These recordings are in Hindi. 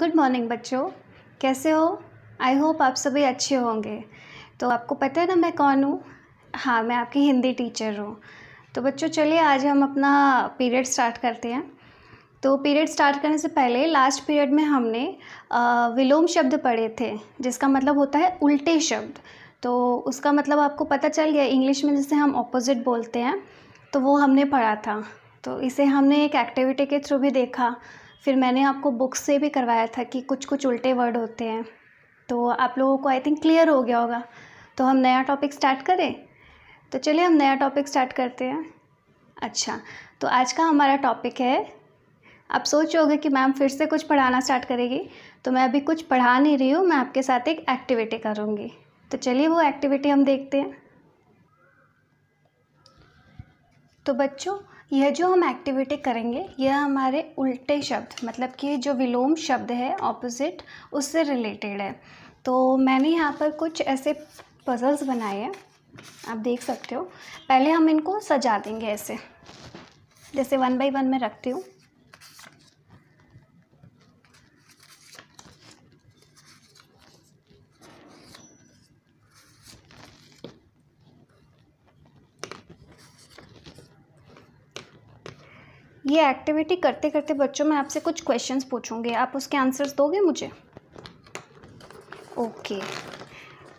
गुड मॉर्निंग बच्चों कैसे हो आई होप आप सभी अच्छे होंगे तो आपको पता है ना मैं कौन हूँ हाँ मैं आपकी हिंदी टीचर हूँ तो बच्चों चलिए आज हम अपना पीरियड स्टार्ट करते हैं तो पीरियड स्टार्ट करने से पहले लास्ट पीरियड में हमने विलोम शब्द पढ़े थे जिसका मतलब होता है उल्टे शब्द तो उसका मतलब आपको पता चल गया इंग्लिश में जैसे हम ऑपोजिट बोलते हैं तो वो हमने पढ़ा था तो इसे हमने एक एक्टिविटी के थ्रू भी देखा फिर मैंने आपको बुक से भी करवाया था कि कुछ कुछ उल्टे वर्ड होते हैं तो आप लोगों को आई थिंक क्लियर हो गया होगा तो हम नया टॉपिक स्टार्ट करें तो चलिए हम नया टॉपिक स्टार्ट करते हैं अच्छा तो आज का हमारा टॉपिक है आप सोच रहे कि मैम फिर से कुछ पढ़ाना स्टार्ट करेगी तो मैं अभी कुछ पढ़ा नहीं रही हूँ मैं आपके साथ एक एक्टिविटी करूँगी तो चलिए वो एक्टिविटी हम देखते हैं तो बच्चों यह जो हम एक्टिविटी करेंगे यह हमारे उल्टे शब्द मतलब कि जो विलोम शब्द है ऑपोजिट उससे रिलेटेड है तो मैंने यहाँ पर कुछ ऐसे पजल्स बनाए हैं आप देख सकते हो पहले हम इनको सजा देंगे ऐसे जैसे वन बाई वन में रखती हूँ ये एक्टिविटी करते करते बच्चों मैं आपसे कुछ क्वेश्चंस पूछूंगी आप उसके आंसर्स दोगे मुझे ओके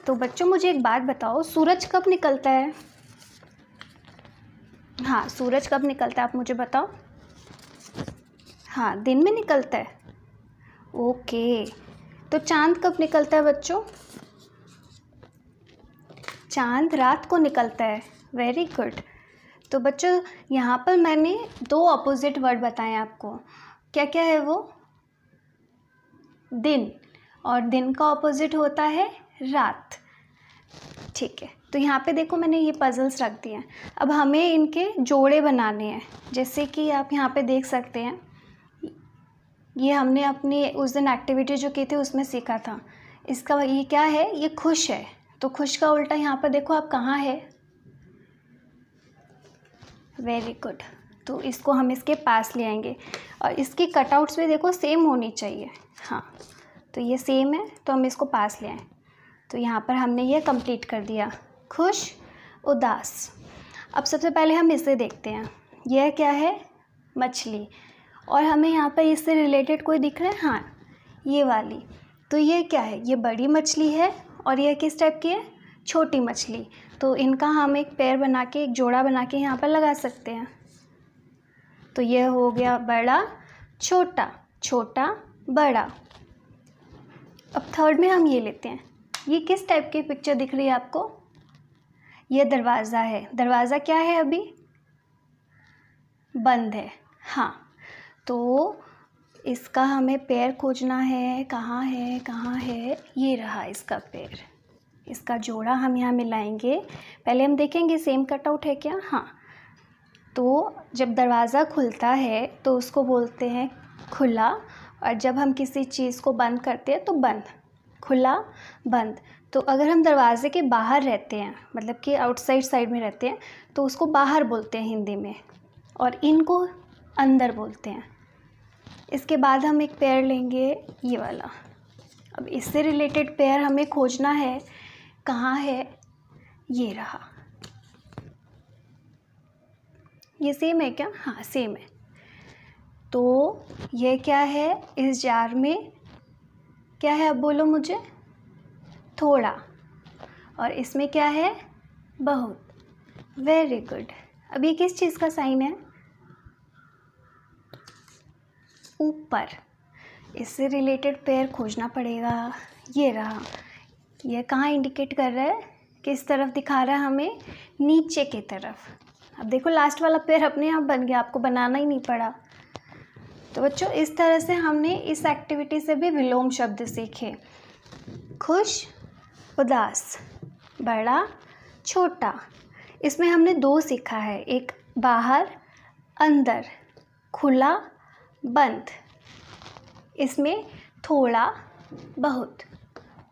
तो बच्चों मुझे एक बात बताओ सूरज कब निकलता है हाँ सूरज कब निकलता है आप मुझे बताओ हाँ दिन में निकलता है ओके तो चांद कब निकलता है बच्चों चांद रात को निकलता है वेरी गुड तो बच्चों यहाँ पर मैंने दो अपोज़िट वर्ड बताए आपको क्या क्या है वो दिन और दिन का अपोज़िट होता है रात ठीक है तो यहाँ पे देखो मैंने ये पज़ल्स रख दिए हैं अब हमें इनके जोड़े बनाने हैं जैसे कि आप यहाँ पे देख सकते हैं ये हमने अपनी उस दिन एक्टिविटी जो की थी उसमें सीखा था इसका ये क्या है ये खुश है तो खुश का उल्टा यहाँ पर देखो आप कहाँ है वेरी गुड तो इसको हम इसके पास ले आएंगे और इसकी कटआउट्स भी देखो सेम होनी चाहिए हाँ तो ये सेम है तो हम इसको पास ले आएँ तो यहाँ पर हमने ये कंप्लीट कर दिया खुश उदास अब सबसे पहले हम इसे देखते हैं यह क्या है मछली और हमें यहाँ पर इससे रिलेटेड कोई दिख रहा है हाँ ये वाली तो ये क्या है ये बड़ी मछली है और यह किस टाइप की है छोटी मछली तो इनका हम एक पेड़ बना के एक जोड़ा बना के यहाँ पर लगा सकते हैं तो यह हो गया बड़ा छोटा छोटा बड़ा अब थर्ड में हम ये लेते हैं ये किस टाइप की पिक्चर दिख रही है आपको ये दरवाज़ा है दरवाज़ा क्या है अभी बंद है हाँ तो इसका हमें पैर खोजना है कहाँ है कहाँ है ये रहा इसका पैर इसका जोड़ा हम यहाँ मिलाएंगे पहले हम देखेंगे सेम कटआउट है क्या हाँ तो जब दरवाज़ा खुलता है तो उसको बोलते हैं खुला और जब हम किसी चीज़ को बंद करते हैं तो बंद खुला बंद तो अगर हम दरवाज़े के बाहर रहते हैं मतलब कि आउटसाइड साइड में रहते हैं तो उसको बाहर बोलते हैं हिंदी में और इनको अंदर बोलते हैं इसके बाद हम एक पेयर लेंगे ये वाला अब इससे रिलेटेड पेयर हमें खोजना है कहाँ है ये रहा ये सेम है क्या हाँ सेम है तो ये क्या है इस जार में क्या है अब बोलो मुझे थोड़ा और इसमें क्या है बहुत वेरी गुड अब ये किस चीज़ का साइन है ऊपर इससे रिलेटेड पेयर खोजना पड़ेगा ये रहा यह कहाँ इंडिकेट कर रहा है किस तरफ दिखा रहा है हमें नीचे के तरफ अब देखो लास्ट वाला पेयर अपने आप बन गया आपको बनाना ही नहीं पड़ा तो बच्चों इस तरह से हमने इस एक्टिविटी से भी विलोम शब्द सीखे खुश उदास बड़ा छोटा इसमें हमने दो सीखा है एक बाहर अंदर खुला बंद इसमें थोड़ा बहुत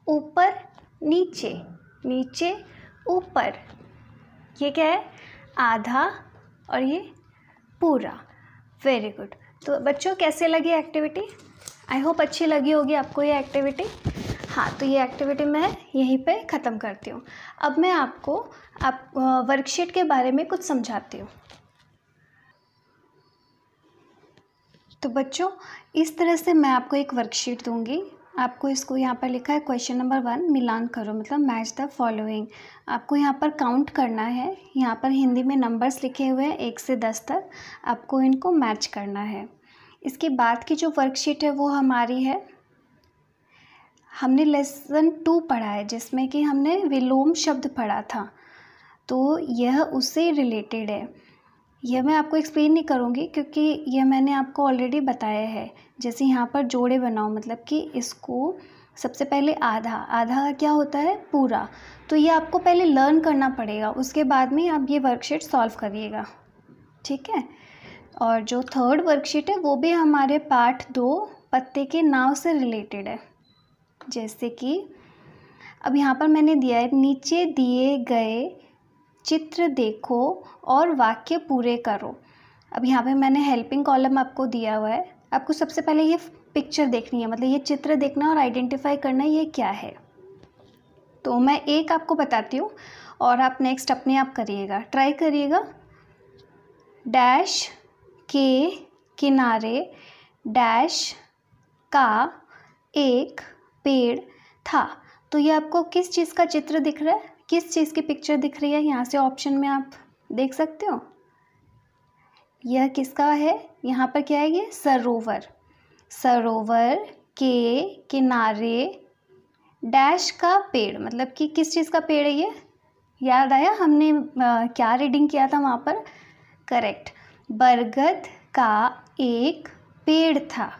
ऊपर नीचे नीचे ऊपर ये क्या है आधा और ये पूरा वेरी गुड तो बच्चों कैसे लगी एक्टिविटी आई होप अच्छी लगी होगी आपको ये एक्टिविटी हाँ तो ये एक्टिविटी मैं यहीं पे ख़त्म करती हूँ अब मैं आपको आप वर्कशीट के बारे में कुछ समझाती हूँ तो बच्चों इस तरह से मैं आपको एक वर्कशीट दूंगी आपको इसको यहाँ पर लिखा है क्वेश्चन नंबर वन मिलान करो मतलब मैच द फॉलोइंग आपको यहाँ पर काउंट करना है यहाँ पर हिंदी में नंबर्स लिखे हुए हैं एक से दस तक आपको इनको मैच करना है इसके बाद की जो वर्कशीट है वो हमारी है हमने लेसन टू पढ़ा है जिसमें कि हमने विलोम शब्द पढ़ा था तो यह उससे रिलेटेड है यह मैं आपको एक्सप्लेन नहीं करूँगी क्योंकि यह मैंने आपको ऑलरेडी बताया है जैसे यहाँ पर जोड़े बनाओ मतलब कि इसको सबसे पहले आधा आधा का क्या होता है पूरा तो ये आपको पहले लर्न करना पड़ेगा उसके बाद में आप ये वर्कशीट सॉल्व करिएगा ठीक है और जो थर्ड वर्कशीट है वो भी हमारे पार्ट दो पत्ते के नाव से रिलेटेड है जैसे कि अब यहाँ पर मैंने दिया है नीचे दिए गए चित्र देखो और वाक्य पूरे करो अब यहाँ पे मैंने हेल्पिंग कॉलम आपको दिया हुआ है आपको सबसे पहले ये पिक्चर देखनी है मतलब ये चित्र देखना और आइडेंटिफाई करना ये क्या है तो मैं एक आपको बताती हूँ और आप नेक्स्ट अपने आप करिएगा ट्राई करिएगा डैश के किनारे डैश का एक पेड़ था तो ये आपको किस चीज़ का चित्र दिख रहा है किस चीज़ की पिक्चर दिख रही है यहाँ से ऑप्शन में आप देख सकते हो यह किसका है यहाँ पर क्या है ये सरोवर सरोवर के किनारे डैश का पेड़ मतलब कि किस चीज़ का पेड़ है ये याद आया हमने आ, क्या रीडिंग किया था वहाँ पर करेक्ट बरगद का एक पेड़ था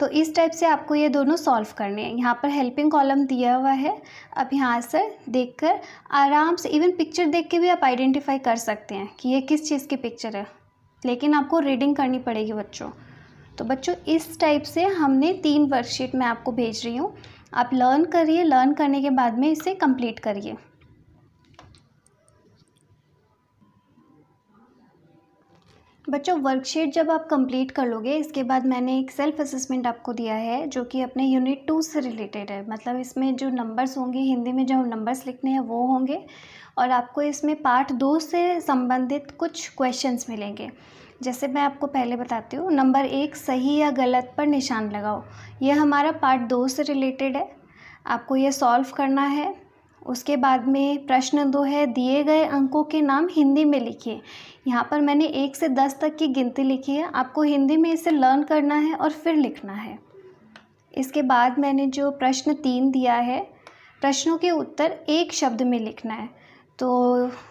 तो इस टाइप से आपको ये दोनों सॉल्व करने हैं यहाँ पर हेल्पिंग कॉलम दिया हुआ है अब यहाँ से देखकर आराम से इवन पिक्चर देख के भी आप आइडेंटिफाई कर सकते हैं कि ये किस चीज़ की पिक्चर है लेकिन आपको रीडिंग करनी पड़ेगी बच्चों तो बच्चों इस टाइप से हमने तीन वर्कशीट में आपको भेज रही हूँ आप लर्न करिए लर्न करने के बाद में इसे कंप्लीट करिए बच्चों वर्कशीट जब आप कंप्लीट कर लोगे इसके बाद मैंने एक सेल्फ असेसमेंट आपको दिया है जो कि अपने यूनिट टू से रिलेटेड है मतलब इसमें जो नंबर्स होंगे हिंदी में जो नंबर्स लिखने हैं वो होंगे और आपको इसमें पार्ट दो से संबंधित कुछ क्वेश्चंस मिलेंगे जैसे मैं आपको पहले बताती हूँ नंबर एक सही या गलत पर निशान लगाओ यह हमारा पार्ट दो से रिलेटेड है आपको यह सॉल्व करना है उसके बाद में प्रश्न दो है दिए गए अंकों के नाम हिंदी में लिखिए यहाँ पर मैंने एक से दस तक की गिनती लिखी है आपको हिंदी में इसे लर्न करना है और फिर लिखना है इसके बाद मैंने जो प्रश्न तीन दिया है प्रश्नों के उत्तर एक शब्द में लिखना है तो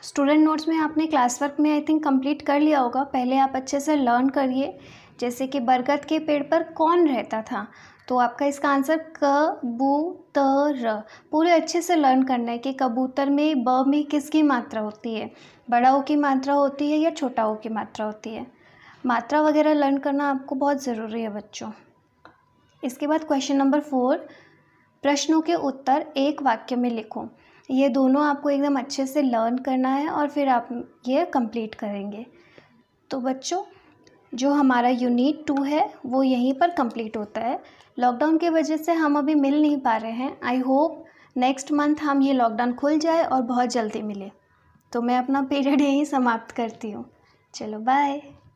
स्टूडेंट नोट्स में आपने क्लास वर्क में आई थिंक कंप्लीट कर लिया होगा पहले आप अच्छे से लर्न करिए जैसे कि बरगद के पेड़ पर कौन रहता था तो आपका इसका आंसर कबूतर पूरे अच्छे से लर्न करना है कि कबूतर में ब में किसकी मात्रा होती है बड़ा ओ की मात्रा होती है या छोटा ओ की मात्रा होती है मात्रा वगैरह लर्न करना आपको बहुत ज़रूरी है बच्चों इसके बाद क्वेश्चन नंबर फोर प्रश्नों के उत्तर एक वाक्य में लिखो ये दोनों आपको एकदम अच्छे से लर्न करना है और फिर आप ये कंप्लीट करेंगे तो बच्चों जो हमारा यूनिट टू है वो यहीं पर कंप्लीट होता है लॉकडाउन की वजह से हम अभी मिल नहीं पा रहे हैं आई होप नेक्स्ट मंथ हम ये लॉकडाउन खुल जाए और बहुत जल्दी मिले तो मैं अपना पीरियड यहीं समाप्त करती हूँ चलो बाय